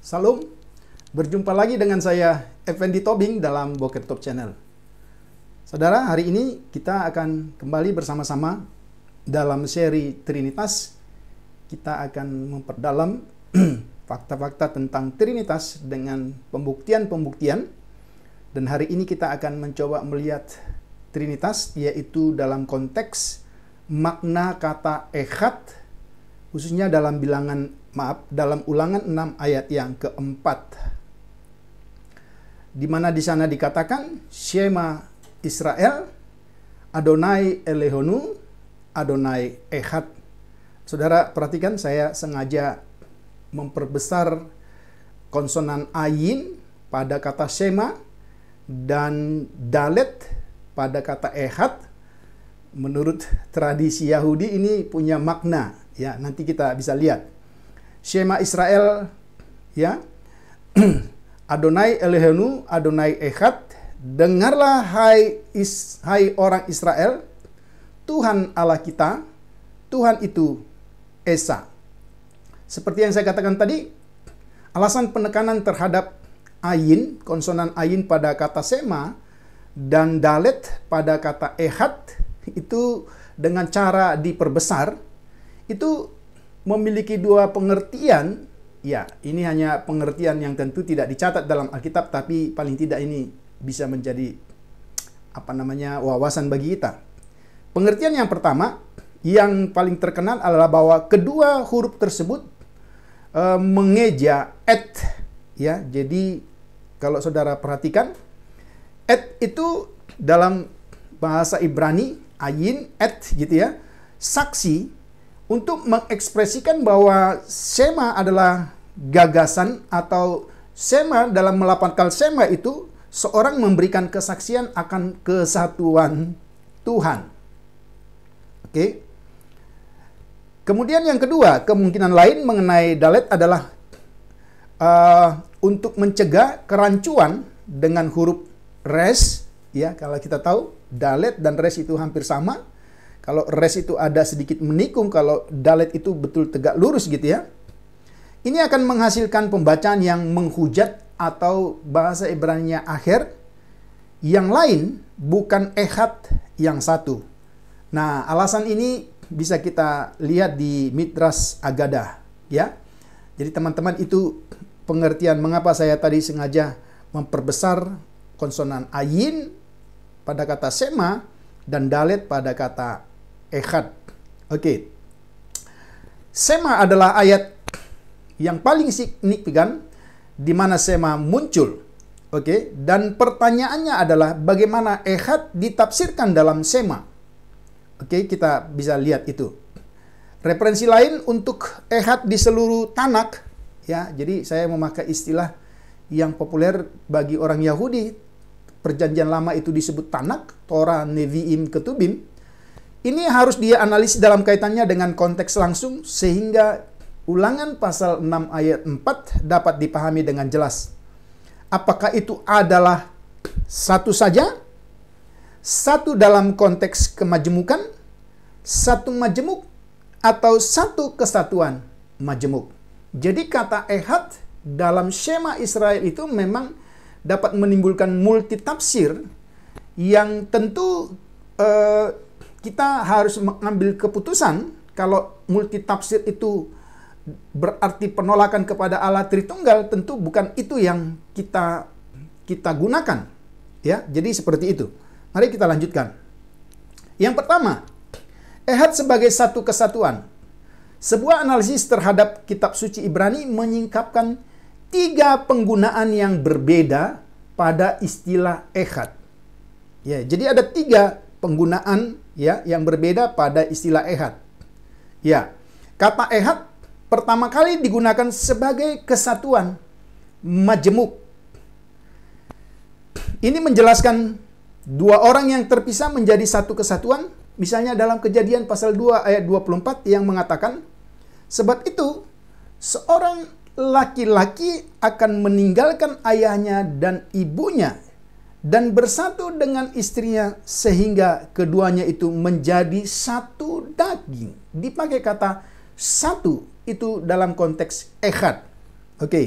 Salam, berjumpa lagi dengan saya Effendi Tobing dalam Boker Top Channel. Saudara, hari ini kita akan kembali bersama-sama dalam seri Trinitas kita akan memperdalam fakta-fakta tentang Trinitas dengan pembuktian-pembuktian. Dan hari ini kita akan mencoba melihat Trinitas, yaitu dalam konteks makna kata Echad, khususnya dalam bilangan, maaf, dalam ulangan 6 ayat yang keempat. Di mana di sana dikatakan, Shema Israel, Adonai Elehonu, Adonai Echad Saudara perhatikan saya sengaja memperbesar konsonan ayin pada kata shema dan dalet pada kata ehad menurut tradisi Yahudi ini punya makna ya nanti kita bisa lihat shema Israel ya Adonai Elohenu Adonai Ehad dengarlah hai is, hai orang Israel Tuhan Allah kita Tuhan itu Esa. Seperti yang saya katakan tadi, alasan penekanan terhadap ain, konsonan ain pada kata sema, dan dalet pada kata ehad itu dengan cara diperbesar, itu memiliki dua pengertian. Ya, ini hanya pengertian yang tentu tidak dicatat dalam Alkitab, tapi paling tidak ini bisa menjadi apa namanya wawasan bagi kita. Pengertian yang pertama, yang paling terkenal adalah bahwa kedua huruf tersebut e, eh, mengeja et ya. Jadi kalau saudara perhatikan et itu dalam bahasa Ibrani ayin et gitu ya. Saksi untuk mengekspresikan bahwa sema adalah gagasan atau sema dalam melaporkan sema itu seorang memberikan kesaksian akan kesatuan Tuhan. Oke. Okay? Kemudian yang kedua, kemungkinan lain mengenai dalet adalah uh, untuk mencegah kerancuan dengan huruf res. Ya, kalau kita tahu dalet dan res itu hampir sama. Kalau res itu ada sedikit menikung, kalau dalet itu betul tegak lurus gitu ya. Ini akan menghasilkan pembacaan yang menghujat atau bahasa Ibrani-nya akhir. Yang lain bukan ehat yang satu, Nah, alasan ini bisa kita lihat di Midras Agada, ya. Jadi teman-teman itu pengertian mengapa saya tadi sengaja memperbesar konsonan ayin pada kata sema dan dalet pada kata ehad Oke. Okay. Sema adalah ayat yang paling signifikan di mana sema muncul. Oke, okay? dan pertanyaannya adalah bagaimana ehad ditafsirkan dalam sema? Oke, kita bisa lihat itu. Referensi lain untuk ehad di seluruh Tanak, ya. Jadi saya memakai istilah yang populer bagi orang Yahudi. Perjanjian lama itu disebut Tanak, Torah, Nevi'im, Ketubim. Ini harus dia analisis dalam kaitannya dengan konteks langsung sehingga ulangan pasal 6 ayat 4 dapat dipahami dengan jelas. Apakah itu adalah satu saja satu dalam konteks kemajemukan, satu majemuk, atau satu kesatuan majemuk. Jadi kata ehad dalam Shema Israel itu memang dapat menimbulkan multitafsir yang tentu eh, kita harus mengambil keputusan kalau multitafsir itu berarti penolakan kepada Allah Tritunggal tentu bukan itu yang kita kita gunakan ya jadi seperti itu Mari kita lanjutkan. Yang pertama, Ehad sebagai satu kesatuan. Sebuah analisis terhadap kitab suci Ibrani menyingkapkan tiga penggunaan yang berbeda pada istilah Ehad. Ya, jadi ada tiga penggunaan ya yang berbeda pada istilah Ehad. Ya, kata Ehad pertama kali digunakan sebagai kesatuan majemuk. Ini menjelaskan Dua orang yang terpisah menjadi satu kesatuan, misalnya dalam kejadian pasal 2 ayat 24 yang mengatakan, Sebab itu, seorang laki-laki akan meninggalkan ayahnya dan ibunya dan bersatu dengan istrinya sehingga keduanya itu menjadi satu daging. Dipakai kata satu itu dalam konteks ehad. Oke. Okay.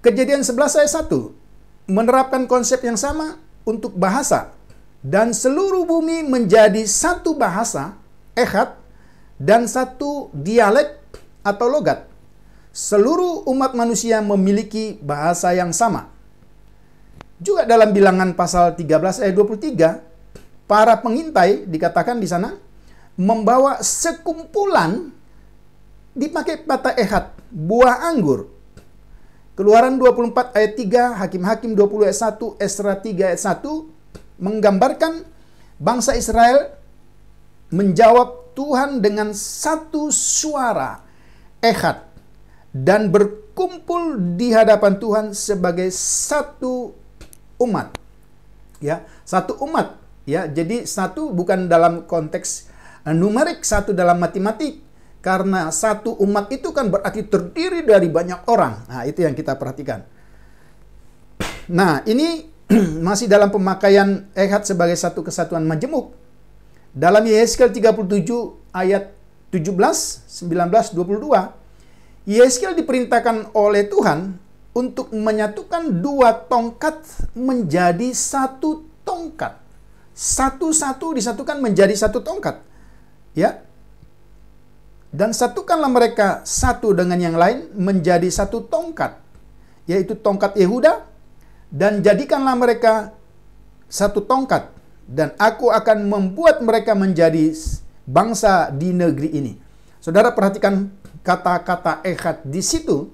Kejadian 11 ayat 1 menerapkan konsep yang sama untuk bahasa dan seluruh bumi menjadi satu bahasa ehad dan satu dialek atau logat. Seluruh umat manusia memiliki bahasa yang sama. Juga dalam bilangan pasal 13 ayat 23, para pengintai dikatakan di sana membawa sekumpulan dipakai patah ehad, buah anggur Keluaran 24 ayat 3, Hakim-Hakim 20 ayat 1, Esra 3 ayat 1 menggambarkan bangsa Israel menjawab Tuhan dengan satu suara ehad dan berkumpul di hadapan Tuhan sebagai satu umat. Ya, satu umat. Ya, jadi satu bukan dalam konteks eh, numerik, satu dalam matematik, karena satu umat itu kan berarti terdiri dari banyak orang. Nah, itu yang kita perhatikan. Nah, ini masih dalam pemakaian ehad sebagai satu kesatuan majemuk. Dalam Yeskel 37 ayat 17, 19, 22, Yeskel diperintahkan oleh Tuhan untuk menyatukan dua tongkat menjadi satu tongkat. Satu-satu disatukan menjadi satu tongkat. Ya. Dan satukanlah mereka satu dengan yang lain menjadi satu tongkat, yaitu tongkat Yehuda, dan jadikanlah mereka satu tongkat, dan aku akan membuat mereka menjadi bangsa di negeri ini. Saudara perhatikan kata-kata Ekat di situ.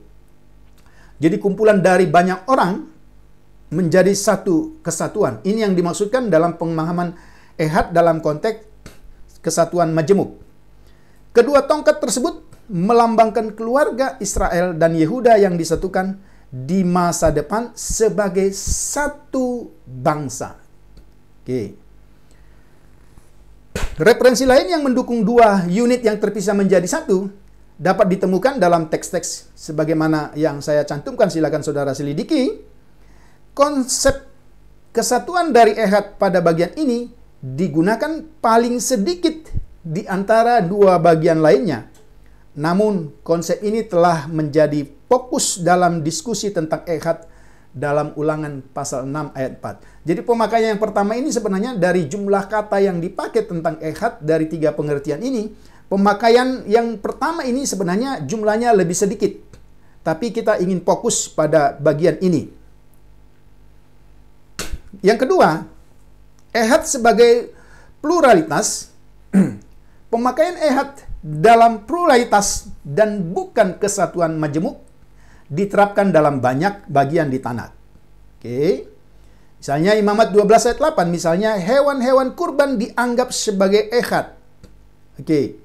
Jadi kumpulan dari banyak orang menjadi satu kesatuan. Ini yang dimaksudkan dalam pemahaman ehad dalam konteks kesatuan majemuk. Kedua tongkat tersebut melambangkan keluarga Israel dan Yehuda yang disatukan di masa depan sebagai satu bangsa. Oke. Referensi lain yang mendukung dua unit yang terpisah menjadi satu dapat ditemukan dalam teks-teks sebagaimana yang saya cantumkan silakan saudara selidiki. Konsep kesatuan dari Ehad pada bagian ini digunakan paling sedikit di antara dua bagian lainnya. Namun, konsep ini telah menjadi fokus dalam diskusi tentang ehad dalam ulangan pasal 6 ayat 4. Jadi pemakaian yang pertama ini sebenarnya dari jumlah kata yang dipakai tentang ehad dari tiga pengertian ini, pemakaian yang pertama ini sebenarnya jumlahnya lebih sedikit. Tapi kita ingin fokus pada bagian ini. Yang kedua, ehad sebagai pluralitas Pemakaian ehat dalam pluralitas dan bukan kesatuan majemuk diterapkan dalam banyak bagian di tanah. Oke. Misalnya Imamat 12 ayat 8 misalnya hewan-hewan kurban dianggap sebagai ehad. Oke.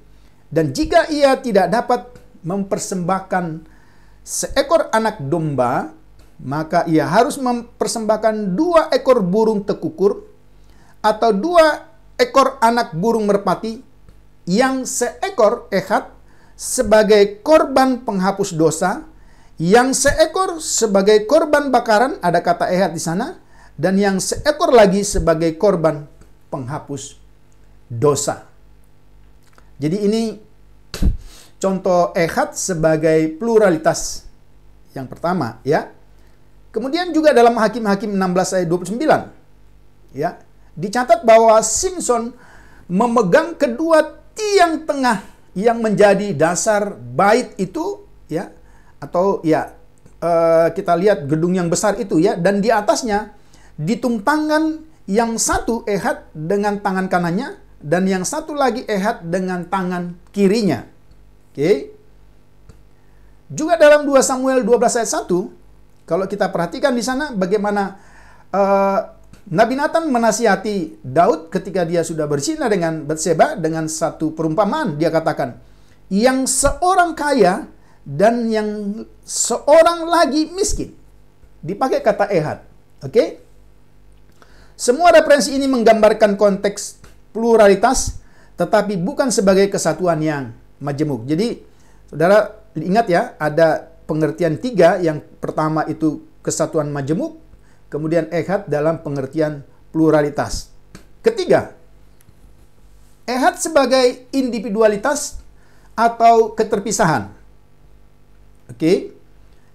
Dan jika ia tidak dapat mempersembahkan seekor anak domba, maka ia harus mempersembahkan dua ekor burung tekukur atau dua ekor anak burung merpati yang seekor ehat sebagai korban penghapus dosa, yang seekor sebagai korban bakaran, ada kata ehat di sana, dan yang seekor lagi sebagai korban penghapus dosa. Jadi ini contoh ehat sebagai pluralitas yang pertama ya. Kemudian juga dalam Hakim-Hakim 16 ayat 29 ya, dicatat bahwa Simpson memegang kedua tiang tengah yang menjadi dasar bait itu ya atau ya eh, kita lihat gedung yang besar itu ya dan di atasnya ditumpangkan yang satu ehat dengan tangan kanannya dan yang satu lagi ehat dengan tangan kirinya. Oke. Juga dalam 2 Samuel 12 ayat 1 kalau kita perhatikan di sana bagaimana uh, Nabi Nathan menasihati Daud ketika dia sudah bersinar dengan Betseba dengan satu perumpamaan. Dia katakan, yang seorang kaya dan yang seorang lagi miskin. Dipakai kata ehad. Oke? Okay? Semua referensi ini menggambarkan konteks pluralitas tetapi bukan sebagai kesatuan yang majemuk. Jadi, saudara ingat ya, ada pengertian tiga. Yang pertama itu kesatuan majemuk, kemudian ehad dalam pengertian pluralitas. Ketiga, ehad sebagai individualitas atau keterpisahan. Oke.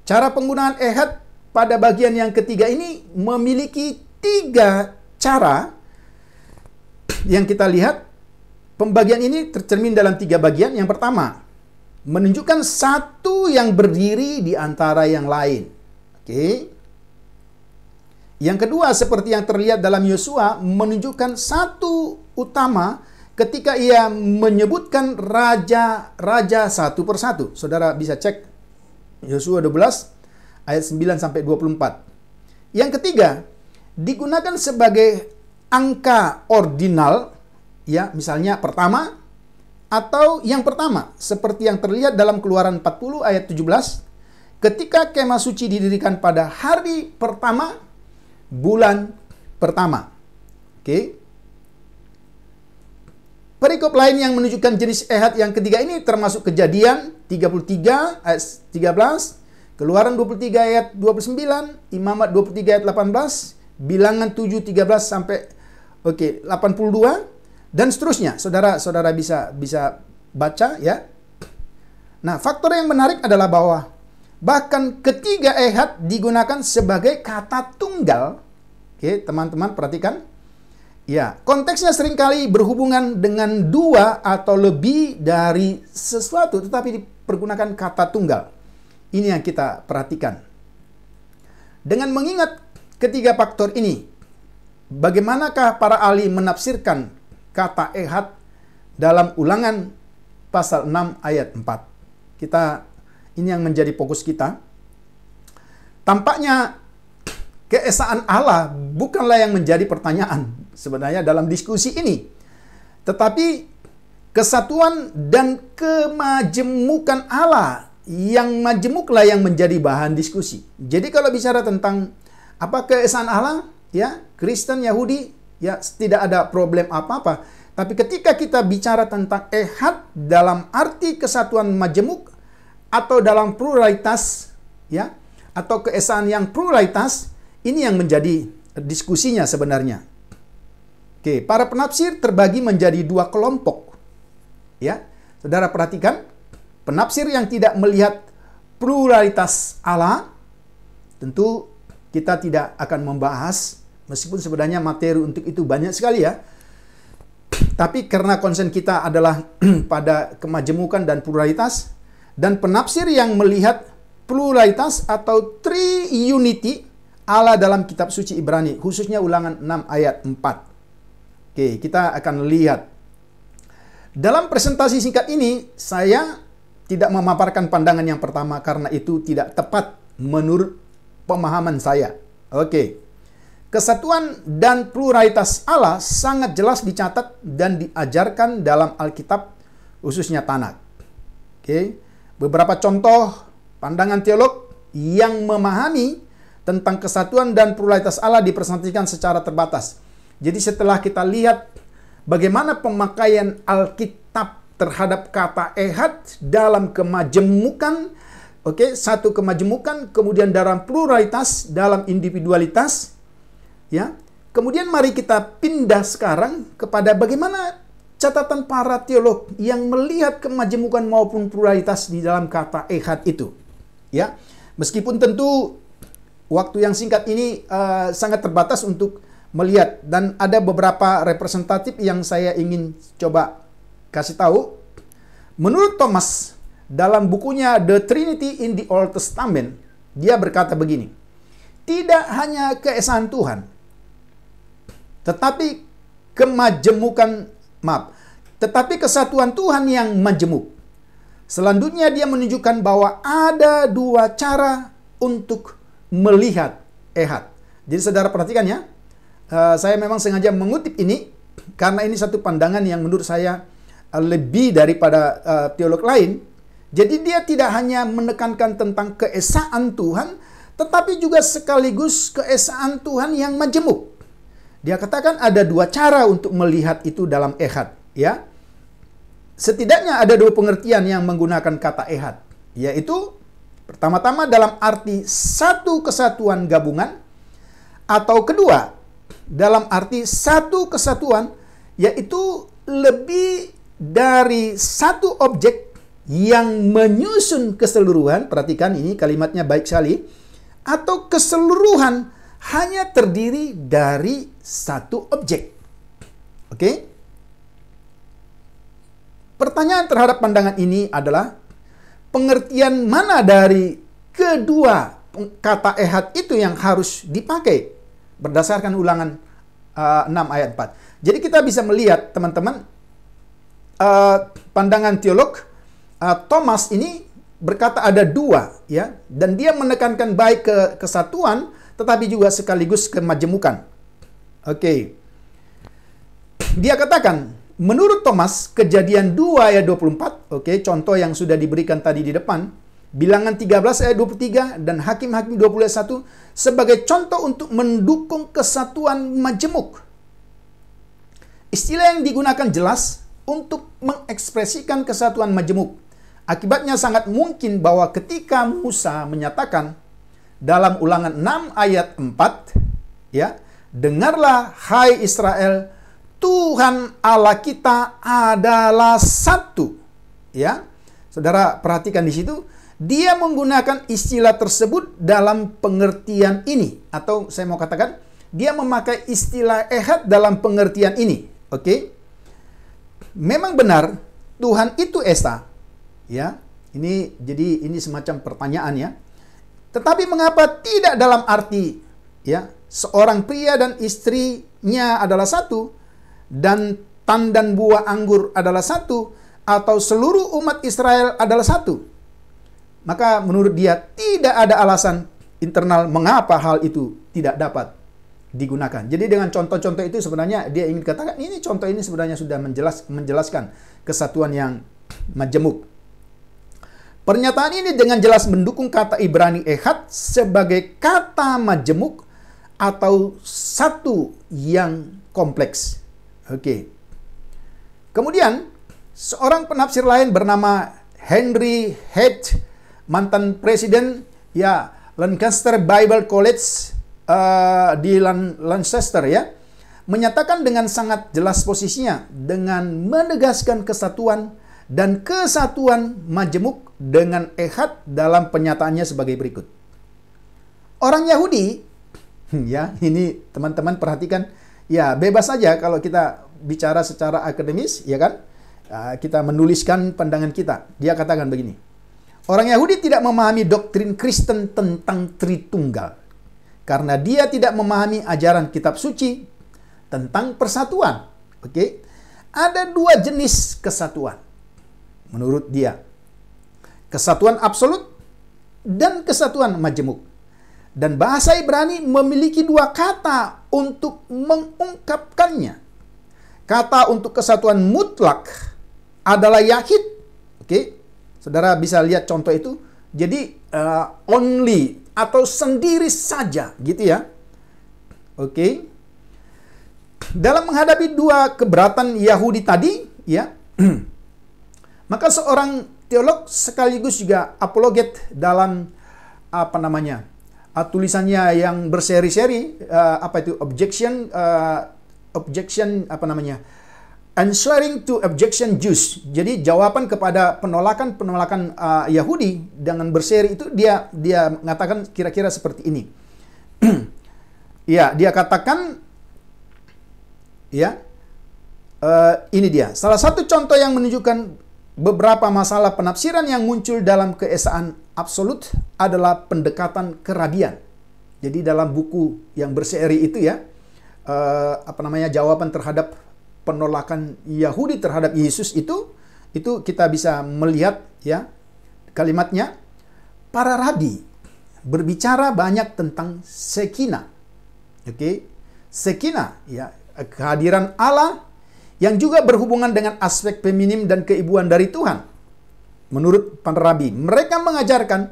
Cara penggunaan ehad pada bagian yang ketiga ini memiliki tiga cara yang kita lihat. Pembagian ini tercermin dalam tiga bagian. Yang pertama, menunjukkan satu yang berdiri di antara yang lain. Oke. Okay? Yang kedua, seperti yang terlihat dalam Yosua, menunjukkan satu utama ketika ia menyebutkan raja-raja satu persatu. Saudara bisa cek Yosua 12 ayat 9 sampai 24. Yang ketiga, digunakan sebagai angka ordinal ya, misalnya pertama atau yang pertama seperti yang terlihat dalam Keluaran 40 ayat 17 ketika kemah suci didirikan pada hari pertama bulan pertama. Oke. Okay. Perikop lain yang menunjukkan jenis ehad yang ketiga ini termasuk kejadian 33 eh, ayat 13, keluaran 23 ayat 29, imamat 23 ayat 18, bilangan 7 13 sampai oke okay, 82 dan seterusnya. Saudara-saudara bisa bisa baca ya. Nah, faktor yang menarik adalah bahwa Bahkan ketiga ehad digunakan sebagai kata tunggal. Oke, teman-teman perhatikan. Ya, konteksnya seringkali berhubungan dengan dua atau lebih dari sesuatu, tetapi dipergunakan kata tunggal. Ini yang kita perhatikan. Dengan mengingat ketiga faktor ini, bagaimanakah para ahli menafsirkan kata ehad dalam ulangan pasal 6 ayat 4? Kita ini yang menjadi fokus kita. Tampaknya keesaan Allah bukanlah yang menjadi pertanyaan sebenarnya dalam diskusi ini. Tetapi kesatuan dan kemajemukan Allah yang majemuklah yang menjadi bahan diskusi. Jadi kalau bicara tentang apa keesaan Allah, ya Kristen, Yahudi, ya tidak ada problem apa-apa. Tapi ketika kita bicara tentang ehad dalam arti kesatuan majemuk, atau dalam pluralitas ya atau keesaan yang pluralitas ini yang menjadi diskusinya sebenarnya. Oke, para penafsir terbagi menjadi dua kelompok. Ya. Saudara perhatikan, penafsir yang tidak melihat pluralitas Allah tentu kita tidak akan membahas meskipun sebenarnya materi untuk itu banyak sekali ya. Tapi karena konsen kita adalah pada kemajemukan dan pluralitas, dan penafsir yang melihat pluralitas atau triunity Allah dalam kitab suci Ibrani, khususnya ulangan 6 ayat 4. Oke, kita akan lihat. Dalam presentasi singkat ini, saya tidak memaparkan pandangan yang pertama karena itu tidak tepat menurut pemahaman saya. Oke. Kesatuan dan pluralitas Allah sangat jelas dicatat dan diajarkan dalam Alkitab khususnya Tanakh. Oke beberapa contoh pandangan teolog yang memahami tentang kesatuan dan pluralitas Allah dipresentasikan secara terbatas. Jadi setelah kita lihat bagaimana pemakaian Alkitab terhadap kata ehad dalam kemajemukan, oke, okay, satu kemajemukan, kemudian dalam pluralitas, dalam individualitas, ya. Kemudian mari kita pindah sekarang kepada bagaimana catatan para teolog yang melihat kemajemukan maupun pluralitas di dalam kata ehad itu. Ya, meskipun tentu waktu yang singkat ini uh, sangat terbatas untuk melihat dan ada beberapa representatif yang saya ingin coba kasih tahu. Menurut Thomas dalam bukunya The Trinity in the Old Testament, dia berkata begini. Tidak hanya keesaan Tuhan, tetapi kemajemukan maaf. Tetapi kesatuan Tuhan yang majemuk. Selanjutnya dia menunjukkan bahwa ada dua cara untuk melihat ehad. Jadi saudara perhatikan ya, eh, saya memang sengaja mengutip ini karena ini satu pandangan yang menurut saya eh, lebih daripada eh, teolog lain. Jadi dia tidak hanya menekankan tentang keesaan Tuhan, tetapi juga sekaligus keesaan Tuhan yang majemuk. Dia katakan ada dua cara untuk melihat itu dalam ehad, ya. Setidaknya ada dua pengertian yang menggunakan kata ehad, yaitu pertama-tama dalam arti satu kesatuan gabungan atau kedua dalam arti satu kesatuan yaitu lebih dari satu objek yang menyusun keseluruhan, perhatikan ini kalimatnya baik sekali, atau keseluruhan hanya terdiri dari satu objek. Oke? Okay? Pertanyaan terhadap pandangan ini adalah pengertian mana dari kedua kata ehad itu yang harus dipakai berdasarkan ulangan uh, eh, 6 ayat 4. Jadi kita bisa melihat teman-teman uh, pandangan teolog uh, Thomas ini berkata ada dua ya dan dia menekankan baik ke kesatuan tetapi juga sekaligus kemajemukan. Oke. Okay. Dia katakan, menurut Thomas, kejadian 2 ayat 24, oke, okay, contoh yang sudah diberikan tadi di depan, bilangan 13 ayat 23, dan hakim-hakim 21 sebagai contoh untuk mendukung kesatuan majemuk. Istilah yang digunakan jelas untuk mengekspresikan kesatuan majemuk. Akibatnya sangat mungkin bahwa ketika Musa menyatakan dalam ulangan 6 ayat 4 ya dengarlah hai Israel Tuhan Allah kita adalah satu ya Saudara perhatikan di situ dia menggunakan istilah tersebut dalam pengertian ini atau saya mau katakan dia memakai istilah ehad dalam pengertian ini oke okay? memang benar Tuhan itu esa ya ini jadi ini semacam pertanyaan ya tetapi mengapa tidak dalam arti ya seorang pria dan istrinya adalah satu dan tandan buah anggur adalah satu atau seluruh umat Israel adalah satu? Maka menurut dia tidak ada alasan internal mengapa hal itu tidak dapat digunakan. Jadi dengan contoh-contoh itu sebenarnya dia ingin katakan ini contoh ini sebenarnya sudah menjelaskan kesatuan yang majemuk. Pernyataan ini dengan jelas mendukung kata Ibrani Ehad sebagai kata majemuk atau satu yang kompleks. Oke. Okay. Kemudian, seorang penafsir lain bernama Henry Head, mantan presiden ya Lancaster Bible College uh, di Lan Lancaster ya, menyatakan dengan sangat jelas posisinya dengan menegaskan kesatuan dan kesatuan majemuk dengan ehad dalam penyataannya sebagai berikut. Orang Yahudi, hmm, ya ini teman-teman perhatikan, ya bebas saja kalau kita bicara secara akademis, ya kan? Ya, kita menuliskan pandangan kita. Dia katakan begini, orang Yahudi tidak memahami doktrin Kristen tentang Tritunggal. Karena dia tidak memahami ajaran kitab suci tentang persatuan. Oke, okay? ada dua jenis kesatuan menurut dia kesatuan absolut dan kesatuan majemuk. Dan bahasa Ibrani memiliki dua kata untuk mengungkapkannya. Kata untuk kesatuan mutlak adalah yahid. Oke, saudara bisa lihat contoh itu. Jadi uh, only atau sendiri saja, gitu ya. Oke. Dalam menghadapi dua keberatan Yahudi tadi, ya, maka seorang teolog sekaligus juga apologet dalam apa namanya uh, tulisannya yang berseri-seri uh, apa itu objection uh, objection apa namanya answering to objection Jews jadi jawaban kepada penolakan penolakan uh, Yahudi dengan berseri itu dia dia mengatakan kira-kira seperti ini ya dia katakan ya uh, ini dia salah satu contoh yang menunjukkan beberapa masalah penafsiran yang muncul dalam keesaan absolut adalah pendekatan kerabian. Jadi dalam buku yang berseri itu ya, eh, apa namanya jawaban terhadap penolakan Yahudi terhadap Yesus itu, itu kita bisa melihat ya kalimatnya, para rabi berbicara banyak tentang sekina. Oke, okay? sekina ya kehadiran Allah yang juga berhubungan dengan aspek feminim dan keibuan dari Tuhan. Menurut para rabi, mereka mengajarkan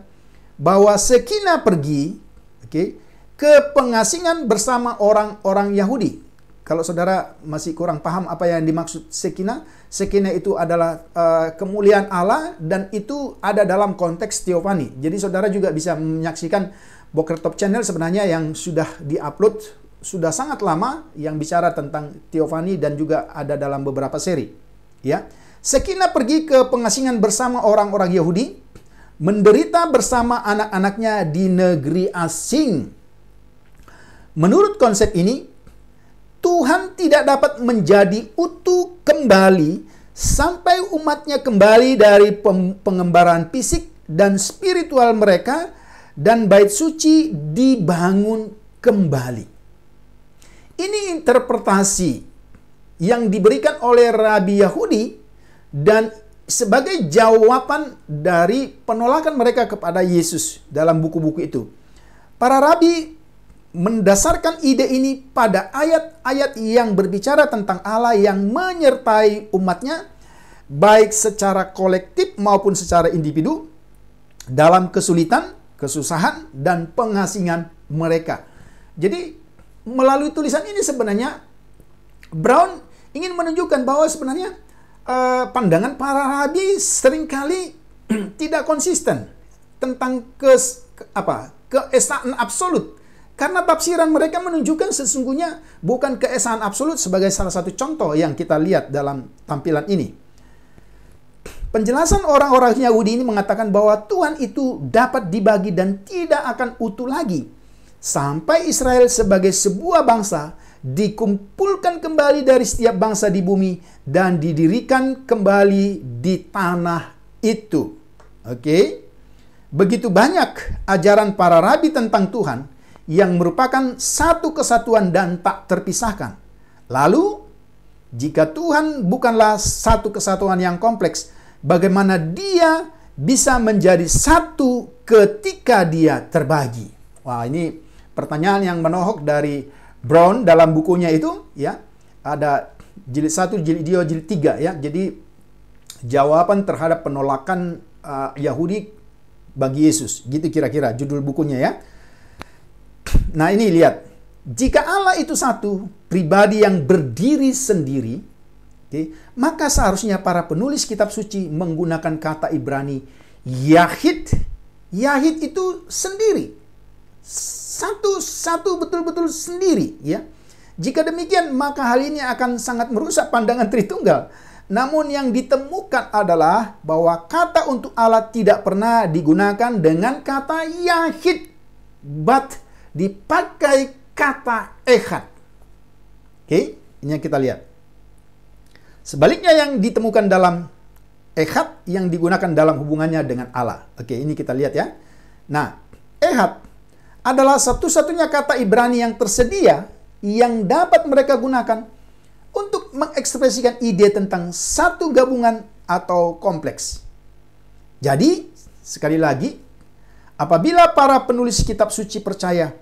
bahwa Sekina pergi okay, ke pengasingan bersama orang-orang Yahudi. Kalau saudara masih kurang paham apa yang dimaksud Sekina, Sekina itu adalah uh, kemuliaan Allah dan itu ada dalam konteks Teofani. Jadi saudara juga bisa menyaksikan Boker Top Channel sebenarnya yang sudah diupload sudah sangat lama yang bicara tentang Teofani dan juga ada dalam beberapa seri. Ya. Sekina pergi ke pengasingan bersama orang-orang Yahudi, menderita bersama anak-anaknya di negeri asing. Menurut konsep ini, Tuhan tidak dapat menjadi utuh kembali sampai umatnya kembali dari pengembaraan fisik dan spiritual mereka dan bait suci dibangun kembali. Ini interpretasi yang diberikan oleh Rabi Yahudi dan sebagai jawaban dari penolakan mereka kepada Yesus dalam buku-buku itu. Para rabi mendasarkan ide ini pada ayat-ayat yang berbicara tentang Allah yang menyertai umatnya baik secara kolektif maupun secara individu dalam kesulitan, kesusahan, dan pengasingan mereka. Jadi melalui tulisan ini sebenarnya Brown ingin menunjukkan bahwa sebenarnya eh, pandangan para rabi seringkali tidak konsisten tentang kes, ke apa keesaan absolut karena tafsiran mereka menunjukkan sesungguhnya bukan keesaan absolut sebagai salah satu contoh yang kita lihat dalam tampilan ini. Penjelasan orang-orang Yahudi ini mengatakan bahwa Tuhan itu dapat dibagi dan tidak akan utuh lagi sampai Israel sebagai sebuah bangsa dikumpulkan kembali dari setiap bangsa di bumi dan didirikan kembali di tanah itu. Oke. Begitu banyak ajaran para rabi tentang Tuhan yang merupakan satu kesatuan dan tak terpisahkan. Lalu, jika Tuhan bukanlah satu kesatuan yang kompleks, bagaimana dia bisa menjadi satu ketika dia terbagi? Wah, ini pertanyaan yang menohok dari Brown dalam bukunya itu ya ada jilid satu jilid dua jilid tiga ya jadi jawaban terhadap penolakan uh, Yahudi bagi Yesus gitu kira-kira judul bukunya ya nah ini lihat jika Allah itu satu pribadi yang berdiri sendiri okay, maka seharusnya para penulis kitab suci menggunakan kata Ibrani Yahid Yahid itu sendiri satu-satu betul-betul sendiri ya. Jika demikian maka hal ini akan sangat merusak pandangan Tritunggal. Namun yang ditemukan adalah bahwa kata untuk Allah tidak pernah digunakan dengan kata yahid. But dipakai kata ehad. Oke, ini yang kita lihat. Sebaliknya yang ditemukan dalam ehad yang digunakan dalam hubungannya dengan Allah. Oke, ini kita lihat ya. Nah, ehad adalah satu-satunya kata Ibrani yang tersedia yang dapat mereka gunakan untuk mengekspresikan ide tentang satu gabungan atau kompleks. Jadi, sekali lagi, apabila para penulis kitab suci percaya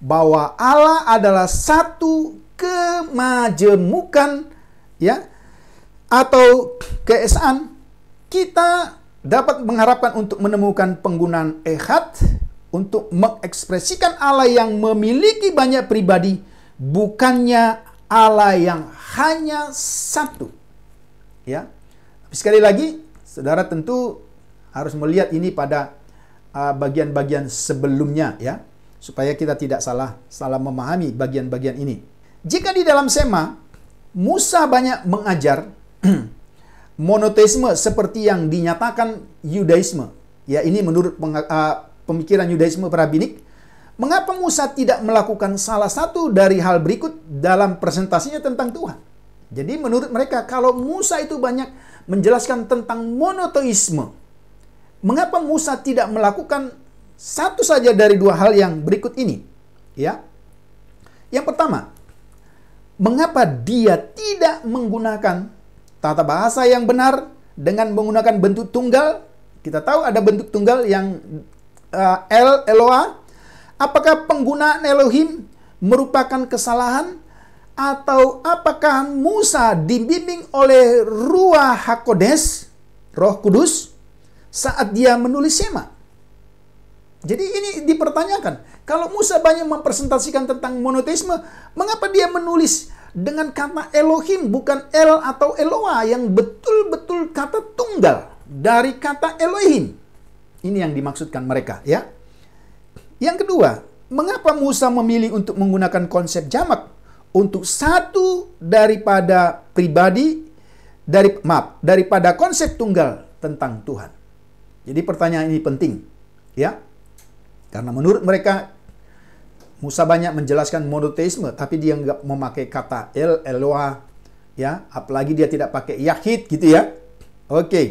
bahwa Allah adalah satu kemajemukan ya atau keesaan, kita dapat mengharapkan untuk menemukan penggunaan ehad untuk mengekspresikan Allah yang memiliki banyak pribadi, bukannya Allah yang hanya satu. Ya. Tapi sekali lagi, Saudara tentu harus melihat ini pada uh, bagian-bagian uh, sebelumnya ya, supaya kita tidak salah salah memahami bagian-bagian ini. Jika di dalam Sema Musa banyak mengajar monoteisme seperti yang dinyatakan Yudaisme. Ya, ini menurut uh, pemikiran Yudaisme Rabbinik, mengapa Musa tidak melakukan salah satu dari hal berikut dalam presentasinya tentang Tuhan? Jadi menurut mereka kalau Musa itu banyak menjelaskan tentang monoteisme, mengapa Musa tidak melakukan satu saja dari dua hal yang berikut ini? Ya. Yang pertama, mengapa dia tidak menggunakan tata bahasa yang benar dengan menggunakan bentuk tunggal? Kita tahu ada bentuk tunggal yang uh, eh, El Eloa? Apakah penggunaan Elohim merupakan kesalahan atau apakah Musa dibimbing oleh Ruah Hakodes, Roh Kudus, saat dia menulis Sema? Jadi ini dipertanyakan. Kalau Musa banyak mempresentasikan tentang monoteisme, mengapa dia menulis dengan kata Elohim bukan El atau Eloah yang betul-betul kata tunggal dari kata Elohim? Ini yang dimaksudkan mereka ya. Yang kedua, mengapa Musa memilih untuk menggunakan konsep jamak untuk satu daripada pribadi dari maaf, daripada konsep tunggal tentang Tuhan. Jadi pertanyaan ini penting ya. Karena menurut mereka Musa banyak menjelaskan monoteisme, tapi dia nggak memakai kata El, Eloah, ya, apalagi dia tidak pakai Yahid gitu ya. Oke. Okay.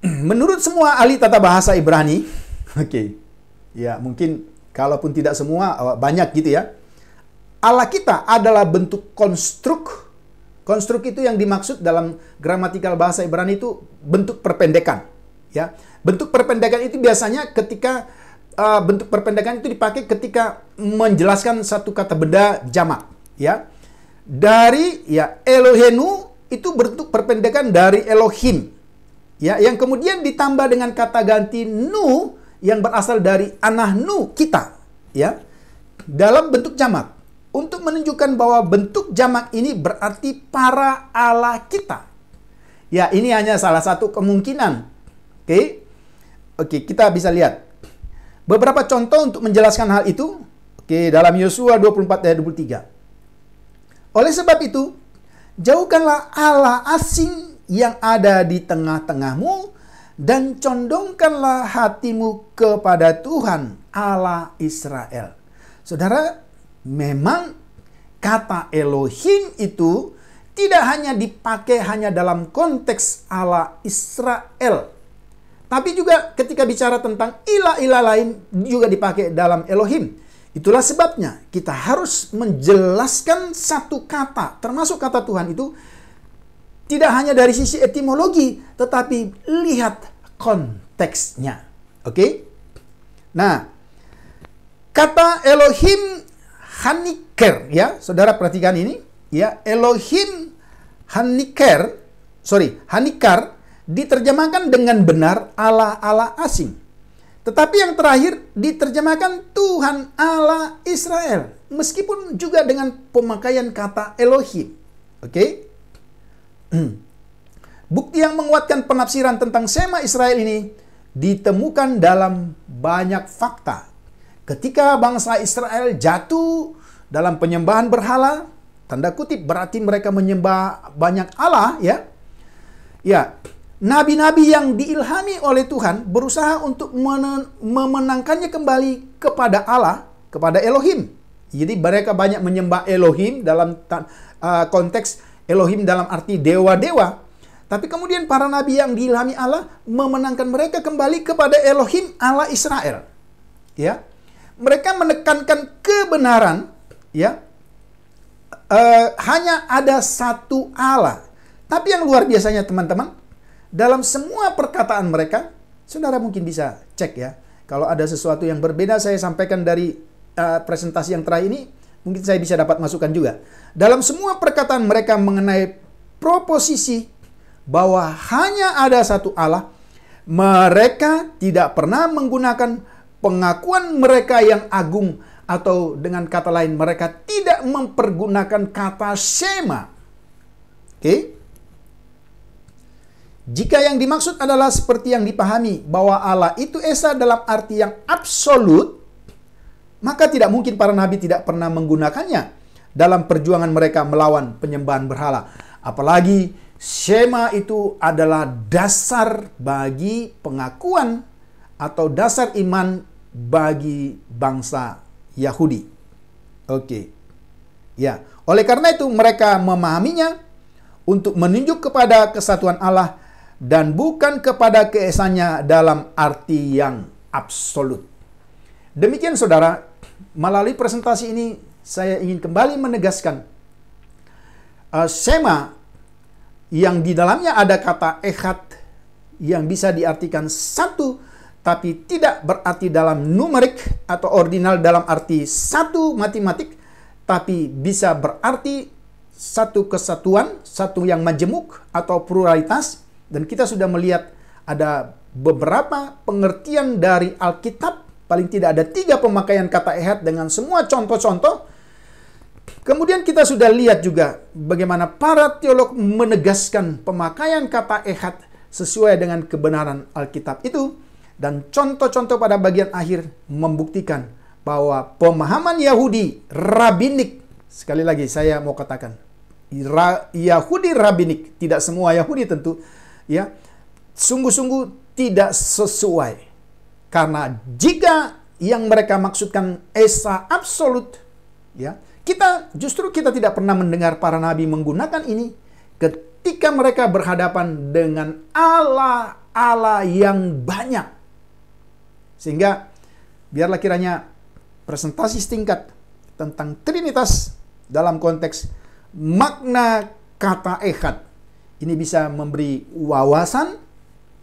menurut semua ahli tata bahasa Ibrani, oke, okay, ya mungkin kalaupun tidak semua banyak gitu ya. Allah kita adalah bentuk konstruk. Konstruk itu yang dimaksud dalam gramatikal bahasa Ibrani itu bentuk perpendekan, ya. Bentuk perpendekan itu biasanya ketika uh, bentuk perpendekan itu dipakai ketika menjelaskan satu kata benda jamak, ya. Dari ya Elohenu itu bentuk perpendekan dari Elohim Ya, yang kemudian ditambah dengan kata ganti nu yang berasal dari anah nu kita, ya. Dalam bentuk jamak untuk menunjukkan bahwa bentuk jamak ini berarti para Allah kita. Ya, ini hanya salah satu kemungkinan. Oke. Okay? Oke, okay, kita bisa lihat beberapa contoh untuk menjelaskan hal itu. Oke, okay, dalam Yosua 24 ayat 23. Oleh sebab itu, jauhkanlah Allah asing yang ada di tengah-tengahmu dan condongkanlah hatimu kepada Tuhan Allah Israel. Saudara, memang kata Elohim itu tidak hanya dipakai hanya dalam konteks Allah Israel. Tapi juga ketika bicara tentang ilah-ilah lain juga dipakai dalam Elohim. Itulah sebabnya kita harus menjelaskan satu kata, termasuk kata Tuhan itu tidak hanya dari sisi etimologi, tetapi lihat konteksnya. Oke? Okay? Nah, kata Elohim Haniker ya, Saudara perhatikan ini, ya Elohim Haniker, sorry, Hanikar diterjemahkan dengan benar Allah-Allah asing. Tetapi yang terakhir diterjemahkan Tuhan Allah Israel. Meskipun juga dengan pemakaian kata Elohim. Oke? Okay? Hmm. Bukti yang menguatkan penafsiran tentang Sema Israel ini ditemukan dalam banyak fakta. Ketika bangsa Israel jatuh dalam penyembahan berhala, tanda kutip berarti mereka menyembah banyak Allah ya. Ya, nabi-nabi yang diilhami oleh Tuhan berusaha untuk memenangkannya kembali kepada Allah, kepada Elohim. Jadi mereka banyak menyembah Elohim dalam uh, konteks Elohim dalam arti dewa-dewa. Tapi kemudian para nabi yang diilhami Allah memenangkan mereka kembali kepada Elohim Allah Israel. Ya. Mereka menekankan kebenaran, ya. E, hanya ada satu Allah. Tapi yang luar biasanya teman-teman, dalam semua perkataan mereka, saudara mungkin bisa cek ya. Kalau ada sesuatu yang berbeda saya sampaikan dari uh, presentasi yang terakhir ini, Mungkin saya bisa dapat masukan juga. Dalam semua perkataan mereka mengenai proposisi bahwa hanya ada satu Allah, mereka tidak pernah menggunakan pengakuan mereka yang agung atau dengan kata lain mereka tidak mempergunakan kata shema. Oke? Okay? Jika yang dimaksud adalah seperti yang dipahami bahwa Allah itu esa dalam arti yang absolut, maka tidak mungkin para nabi tidak pernah menggunakannya dalam perjuangan mereka melawan penyembahan berhala. Apalagi Shema itu adalah dasar bagi pengakuan atau dasar iman bagi bangsa Yahudi. Oke. Okay. Ya, oleh karena itu mereka memahaminya untuk menunjuk kepada kesatuan Allah dan bukan kepada keesannya dalam arti yang absolut. Demikian saudara, melalui presentasi ini saya ingin kembali menegaskan uh, sema yang di dalamnya ada kata ehat yang bisa diartikan satu tapi tidak berarti dalam numerik atau ordinal dalam arti satu matematik tapi bisa berarti satu kesatuan, satu yang majemuk atau pluralitas dan kita sudah melihat ada beberapa pengertian dari Alkitab Paling tidak ada tiga pemakaian kata ehad dengan semua contoh-contoh. Kemudian kita sudah lihat juga bagaimana para teolog menegaskan pemakaian kata ehad sesuai dengan kebenaran Alkitab itu. Dan contoh-contoh pada bagian akhir membuktikan bahwa pemahaman Yahudi rabinik, sekali lagi saya mau katakan, Yahudi rabinik, tidak semua Yahudi tentu, ya, sungguh-sungguh tidak sesuai karena jika yang mereka maksudkan esa absolut, ya, kita justru kita tidak pernah mendengar para nabi menggunakan ini ketika mereka berhadapan dengan Allah Allah yang banyak. Sehingga biarlah kiranya presentasi singkat tentang Trinitas dalam konteks makna kata ehad ini bisa memberi wawasan,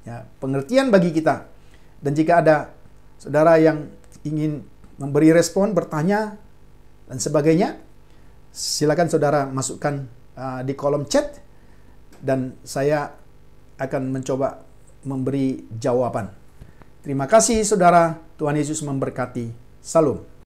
ya, pengertian bagi kita dan jika ada saudara yang ingin memberi respon, bertanya, dan sebagainya, silakan saudara masukkan uh, di kolom chat dan saya akan mencoba memberi jawaban. Terima kasih saudara, Tuhan Yesus memberkati. Salam.